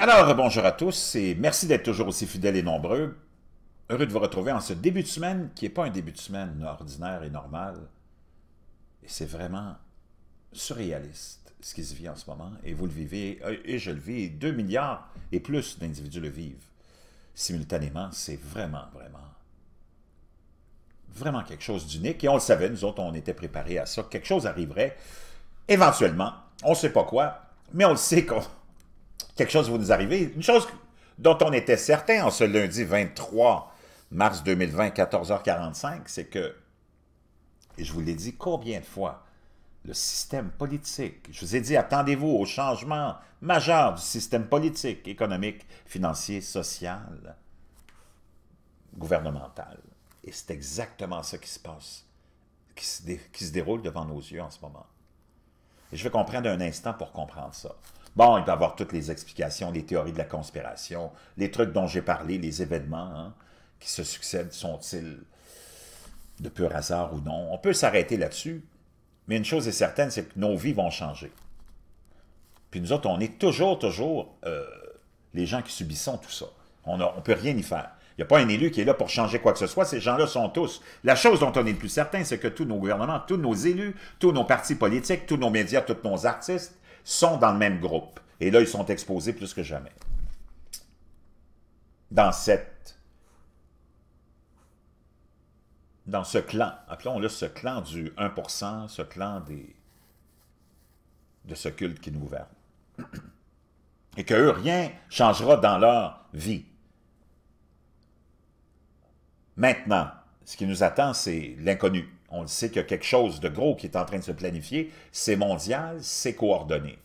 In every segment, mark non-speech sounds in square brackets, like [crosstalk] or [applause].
Alors, bonjour à tous et merci d'être toujours aussi fidèles et nombreux. Heureux de vous retrouver en ce début de semaine qui n'est pas un début de semaine ordinaire et normal. Et c'est vraiment surréaliste ce qui se vit en ce moment. Et vous le vivez, euh, et je le vis, 2 milliards et plus d'individus le vivent simultanément. C'est vraiment, vraiment, vraiment quelque chose d'unique. Et on le savait, nous autres, on était préparés à ça. Quelque chose arriverait éventuellement. On ne sait pas quoi, mais on le sait qu'on quelque chose va nous arriver. Une chose dont on était certain en ce lundi 23 mars 2020, 14h45, c'est que, et je vous l'ai dit combien de fois, le système politique, je vous ai dit, attendez-vous au changement majeur du système politique, économique, financier, social, gouvernemental. Et c'est exactement ce qui se passe, qui se, qui se déroule devant nos yeux en ce moment. Et je vais comprendre un instant pour comprendre ça. Bon, il y avoir toutes les explications, les théories de la conspiration, les trucs dont j'ai parlé, les événements hein, qui se succèdent, sont-ils de pur hasard ou non? On peut s'arrêter là-dessus, mais une chose est certaine, c'est que nos vies vont changer. Puis nous autres, on est toujours, toujours euh, les gens qui subissons tout ça. On ne on peut rien y faire. Il n'y a pas un élu qui est là pour changer quoi que ce soit. Ces gens-là sont tous. La chose dont on est le plus certain, c'est que tous nos gouvernements, tous nos élus, tous nos partis politiques, tous nos médias, tous nos artistes, sont dans le même groupe. Et là, ils sont exposés plus que jamais. Dans cette... Dans ce clan, appelons-le ce clan du 1%, ce clan des, de ce culte qui nous gouverne. Et que rien changera dans leur vie. Maintenant, ce qui nous attend, c'est l'inconnu on sait qu'il y a quelque chose de gros qui est en train de se planifier, c'est mondial, c'est coordonné.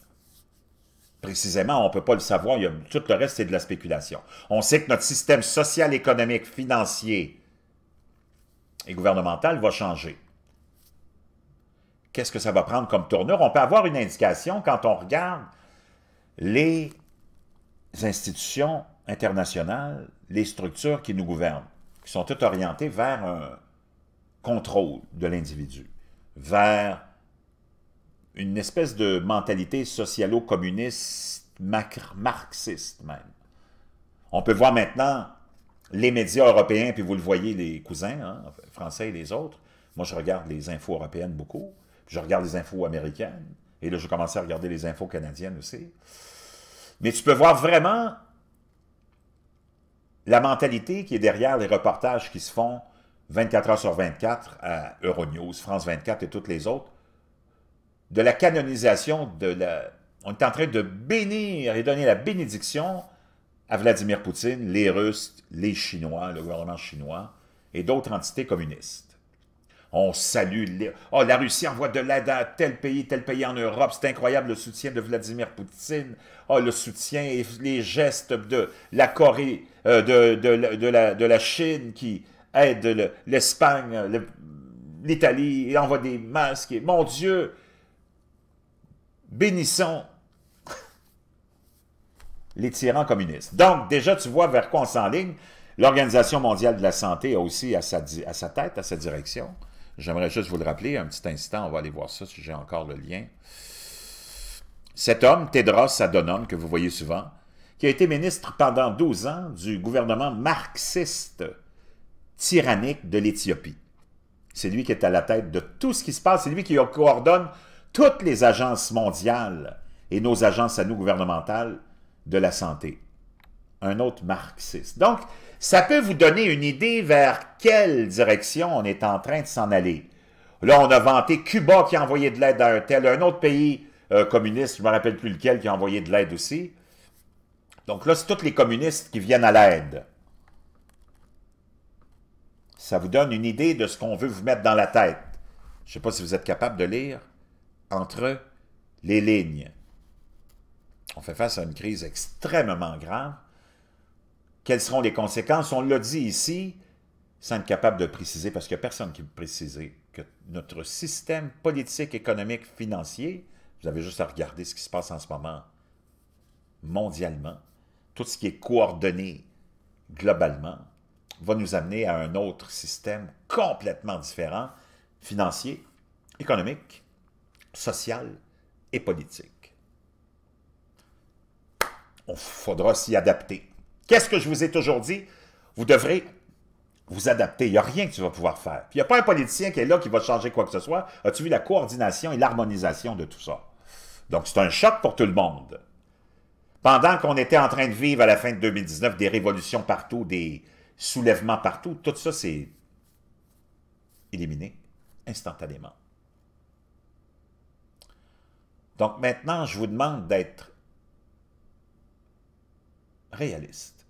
Précisément, on ne peut pas le savoir, tout le reste c'est de la spéculation. On sait que notre système social, économique, financier et gouvernemental va changer. Qu'est-ce que ça va prendre comme tournure? On peut avoir une indication quand on regarde les institutions internationales, les structures qui nous gouvernent, qui sont toutes orientées vers un, contrôle de l'individu vers une espèce de mentalité socialo-communiste, marxiste même. On peut voir maintenant les médias européens, puis vous le voyez, les cousins, hein, français et les autres. Moi, je regarde les infos européennes beaucoup, puis je regarde les infos américaines, et là, je commençais à regarder les infos canadiennes aussi. Mais tu peux voir vraiment la mentalité qui est derrière les reportages qui se font 24 heures sur 24 à Euronews, France 24 et toutes les autres, de la canonisation de la... On est en train de bénir et donner la bénédiction à Vladimir Poutine, les Russes, les Chinois, le gouvernement chinois et d'autres entités communistes. On salue Oh, la Russie envoie de l'aide à tel pays, tel pays en Europe. C'est incroyable le soutien de Vladimir Poutine. Oh, le soutien et les gestes de la Corée, euh, de, la, de la Chine qui aide l'Espagne, l'Italie, il envoie des masques. mon Dieu, bénissons [laughs] les tyrans communistes. Donc, déjà, tu vois vers quoi on s'enligne. L'Organisation mondiale de la santé a aussi à sa, tête, à sa direction. J'aimerais juste vous le rappeler, un petit instant, on va aller voir ça si j'ai encore le lien. Cet homme, Tedros Adhanom, que vous voyez souvent, qui a été ministre pendant 12 ans du gouvernement marxiste tyrannique de l'Éthiopie. C'est lui qui est à la tête de tout ce qui se passe. C'est lui qui coordonne toutes les agences mondiales et nos agences à nous gouvernementales de la santé. Un autre marxiste. Donc, ça peut vous donner une idée vers quelle direction on est en train de s'en aller. Là, on a vanté Cuba qui a envoyé de l'aide à un tel, un autre pays euh, communiste, je ne me rappelle plus lequel, qui a envoyé de l'aide aussi. Donc là, c'est tous les communistes qui viennent à l'aide ça vous donne une idée de ce qu'on veut vous mettre dans la tête. Je ne sais pas si vous êtes capable de lire entre les lignes. On fait face à une crise extrêmement grave. Quelles seront les conséquences? On l'a dit ici, sans être capable de préciser, parce qu'il n'y a personne qui peut préciser que notre système politique, économique, financier, vous avez juste à regarder ce qui se passe en ce moment mondialement, tout ce qui est coordonné globalement, va nous amener à un autre système complètement différent, financier, économique, social et politique. On faudra s'y adapter. Qu'est-ce que je vous ai toujours dit? Vous devrez vous adapter. Il n'y a rien que tu vas pouvoir faire. il n'y a pas un politicien qui est là qui va changer quoi que ce soit. As-tu vu la coordination et l'harmonisation de tout ça? Donc, c'est un choc pour tout le monde. Pendant qu'on était en train de vivre à la fin de 2019 des révolutions partout, des, soulèvement partout, tout ça, c'est éliminé instantanément. Donc maintenant, je vous demande d'être réaliste.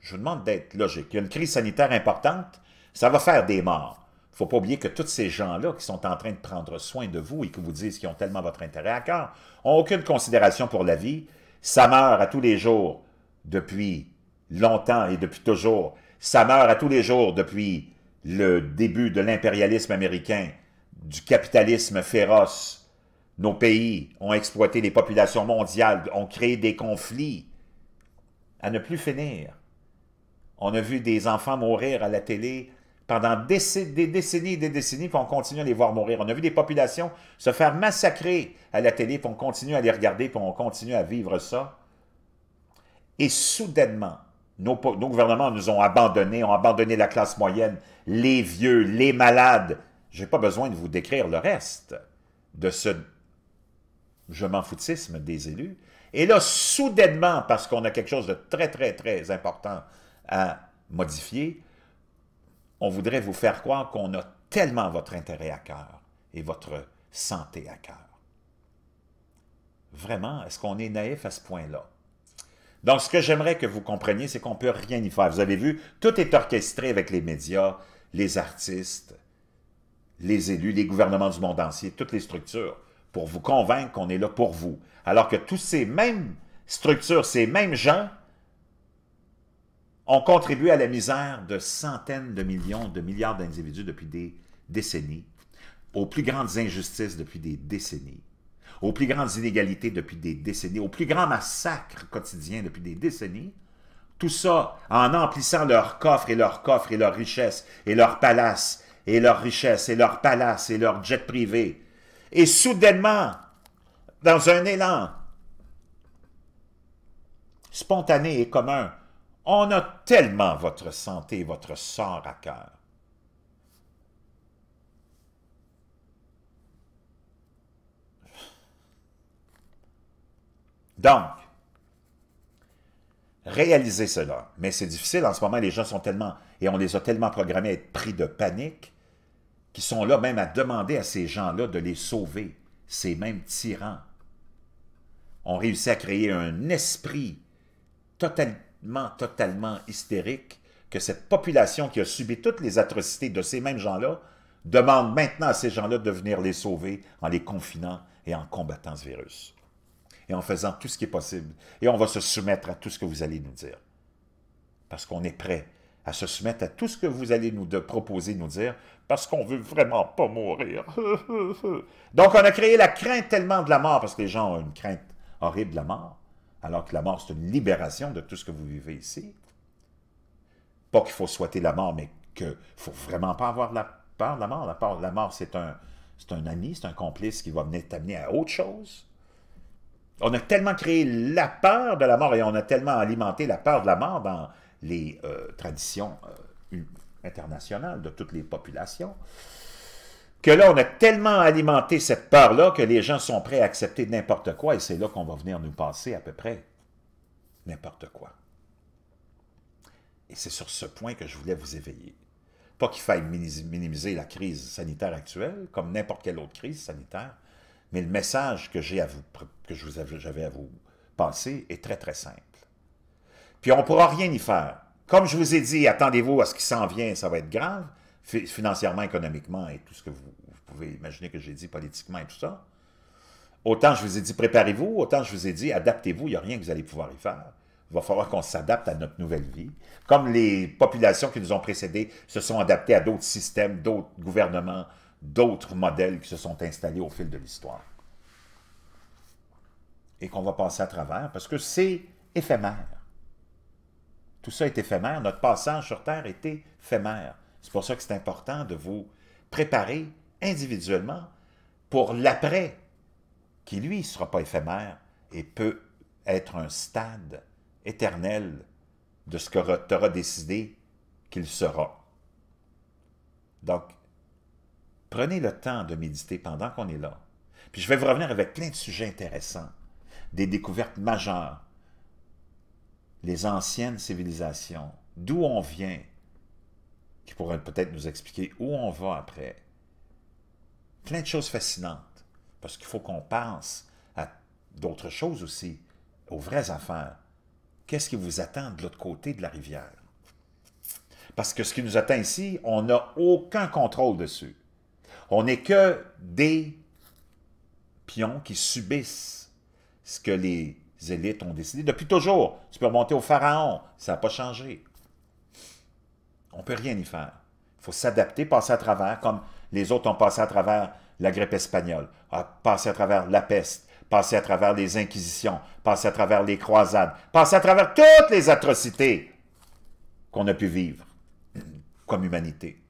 Je vous demande d'être logique. Il y a une crise sanitaire importante, ça va faire des morts. Il ne faut pas oublier que tous ces gens-là qui sont en train de prendre soin de vous et qui vous disent qu'ils ont tellement votre intérêt à cœur, n'ont aucune considération pour la vie. Ça meurt à tous les jours depuis longtemps et depuis toujours. Ça meurt à tous les jours depuis le début de l'impérialisme américain, du capitalisme féroce. Nos pays ont exploité les populations mondiales, ont créé des conflits à ne plus finir. On a vu des enfants mourir à la télé pendant des décennies et des décennies, puis on continue à les voir mourir. On a vu des populations se faire massacrer à la télé, puis on continue à les regarder, puis on continue à vivre ça. Et soudainement, nos, gouvernements nous ont abandonnés, ont abandonné la classe moyenne, les vieux, les malades. Je n'ai pas besoin de vous décrire le reste de ce je m'en foutisme des élus. Et là, soudainement, parce qu'on a quelque chose de très, très, très important à modifier, on voudrait vous faire croire qu'on a tellement votre intérêt à cœur et votre santé à cœur. Vraiment, est-ce qu'on est naïf à ce point-là? Donc, ce que j'aimerais que vous compreniez, c'est qu'on peut rien y faire. Vous avez vu, tout est orchestré avec les médias, les artistes, les élus, les gouvernements du monde entier, toutes les structures, pour vous convaincre qu'on est là pour vous. Alors que toutes ces mêmes structures, ces mêmes gens, ont contribué à la misère de centaines de millions, de milliards d'individus depuis des décennies, aux plus grandes injustices depuis des décennies aux plus grandes inégalités depuis des décennies, aux plus grands massacres quotidiens depuis des décennies, tout ça en emplissant leur coffres et leur coffres et leurs richesses et leur palace et leurs richesses et leur palace et leur jet privés, Et soudainement, dans un élan spontané et commun, on a tellement votre santé et votre sort à cœur Donc, réaliser cela. Mais c'est difficile en ce moment, les gens sont tellement, et on les a tellement programmés à être pris de panique, qu'ils sont là même à demander à ces gens-là de les sauver, ces mêmes tyrans. On réussit à créer un esprit totalement, totalement hystérique que cette population qui a subi toutes les atrocités de ces mêmes gens-là demande maintenant à ces gens-là de venir les sauver en les confinant et en combattant ce virus et en faisant tout ce qui est possible. Et on va se soumettre à tout ce que vous allez nous dire. Parce qu'on est prêt à se soumettre à tout ce que vous allez nous de proposer, nous dire, parce qu'on veut vraiment pas mourir. [laughs] Donc, on a créé la crainte tellement de la mort, parce que les gens ont une crainte horrible de la mort, alors que la mort, c'est une libération de tout ce que vous vivez ici. Pas qu'il faut souhaiter la mort, mais qu'il faut vraiment pas avoir la peur de la mort. La peur de la mort, c'est un, un ami, c'est un complice qui va venir t'amener à autre chose. On a tellement créé la peur de la mort et on a tellement alimenté la peur de la mort dans les euh, traditions euh, internationales de toutes les populations que là, on a tellement alimenté cette peur-là que les gens sont prêts à accepter n'importe quoi et c'est là qu'on va venir nous passer à peu près n'importe quoi. Et c'est sur ce point que je voulais vous éveiller. Pas qu'il faille minimiser la crise sanitaire actuelle, comme n'importe quelle autre crise sanitaire, mais le message que j'ai à vous, que j'avais à vous penser est très, très simple. Puis on ne pourra rien y faire. Comme je vous ai dit, attendez-vous à ce qui s'en vient, ça va être grave, financièrement, économiquement et tout ce que vous, pouvez imaginer que j'ai dit politiquement et tout ça. Autant je vous ai dit préparez-vous, autant je vous ai dit adaptez-vous, il n'y a rien que vous allez pouvoir y faire. Il va falloir qu'on s'adapte à notre nouvelle vie. Comme les populations qui nous ont précédés se sont adaptées à d'autres systèmes, d'autres gouvernements, d'autres modèles qui se sont installés au fil de l'histoire. Et qu'on va passer à travers, parce que c'est éphémère. Tout ça est éphémère. Notre passage sur Terre était éphémère. C'est pour ça que c'est important de vous préparer individuellement pour l'après, qui lui ne sera pas éphémère et peut être un stade éternel de ce que tu auras décidé qu'il sera. Donc, Prenez le temps de méditer pendant qu'on est là. Puis je vais vous revenir avec plein de sujets intéressants, des découvertes majeures, les anciennes civilisations, d'où on vient, qui pourraient peut-être nous expliquer où on va après. Plein de choses fascinantes, parce qu'il faut qu'on pense à d'autres choses aussi, aux vraies affaires. Qu'est-ce qui vous attend de l'autre côté de la rivière? Parce que ce qui nous attend ici, on n'a aucun contrôle dessus. On n'est que des pions qui subissent ce que les élites ont décidé. Depuis toujours, tu peux remonter au pharaon, ça n'a pas changé. On ne peut rien y faire. Il faut s'adapter, passer à travers, comme les autres ont passé à travers la grippe espagnole, passer à travers la peste, passer à travers les inquisitions, passer à travers les croisades, passer à travers toutes les atrocités qu'on a pu vivre comme humanité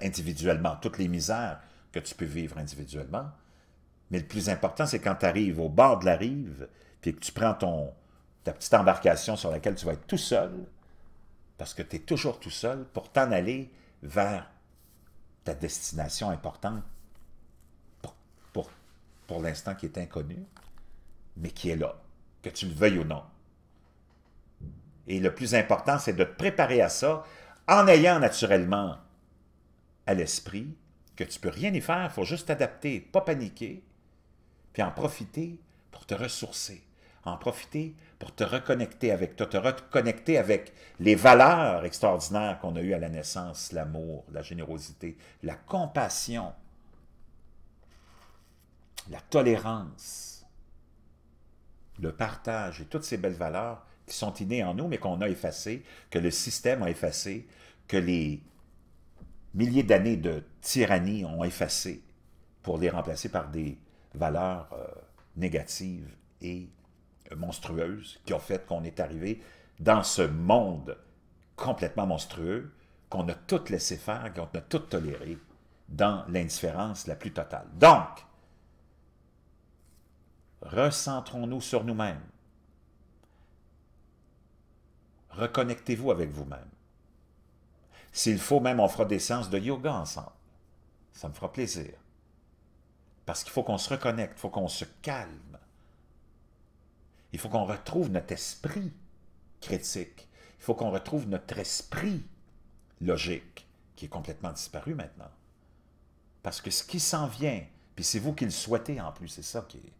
individuellement, toutes les misères que tu peux vivre individuellement. Mais le plus important, c'est quand tu arrives au bord de la rive, puis que tu prends ton, ta petite embarcation sur laquelle tu vas être tout seul, parce que tu es toujours tout seul, pour t'en aller vers ta destination importante, pour, pour, pour l'instant qui est inconnue, mais qui est là, que tu le veuilles ou non. Et le plus important, c'est de te préparer à ça en ayant naturellement à l'esprit que tu peux rien y faire, il faut juste t'adapter, pas paniquer, puis en profiter pour te ressourcer, en profiter pour te reconnecter avec toi, te reconnecter avec les valeurs extraordinaires qu'on a eues à la naissance, l'amour, la générosité, la compassion, la tolérance, le partage et toutes ces belles valeurs qui sont innées en nous, mais qu'on a effacées, que le système a effacées, que les milliers d'années de tyrannie ont effacé pour les remplacer par des valeurs euh, négatives et monstrueuses qui ont fait qu'on est arrivé dans ce monde complètement monstrueux, qu'on a tout laissé faire, qu'on a tout toléré dans l'indifférence la plus totale. Donc, recentrons-nous sur nous-mêmes. Reconnectez-vous avec vous-même. S'il faut, même on fera des séances de yoga ensemble. Ça me fera plaisir. Parce qu'il faut qu'on se reconnecte, il faut qu'on se calme. Il faut qu'on retrouve notre esprit critique. Il faut qu'on retrouve notre esprit logique, qui est complètement disparu maintenant. Parce que ce qui s'en vient, puis c'est vous qui le souhaitez en plus, c'est ça qui est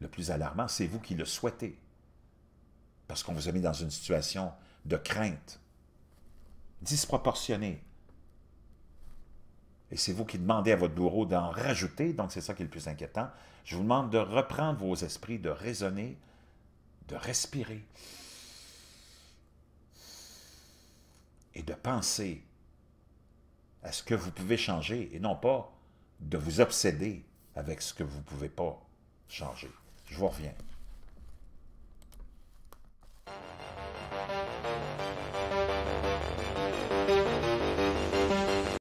le plus alarmant, c'est vous qui le souhaitez. Parce qu'on vous a mis dans une situation de crainte, disproportionné. Et c'est vous qui demandez à votre bourreau d'en rajouter, donc c'est ça qui est le plus inquiétant. Je vous demande de reprendre vos esprits, de raisonner, de respirer et de penser à ce que vous pouvez changer et non pas de vous obséder avec ce que vous ne pouvez pas changer. Je vous reviens.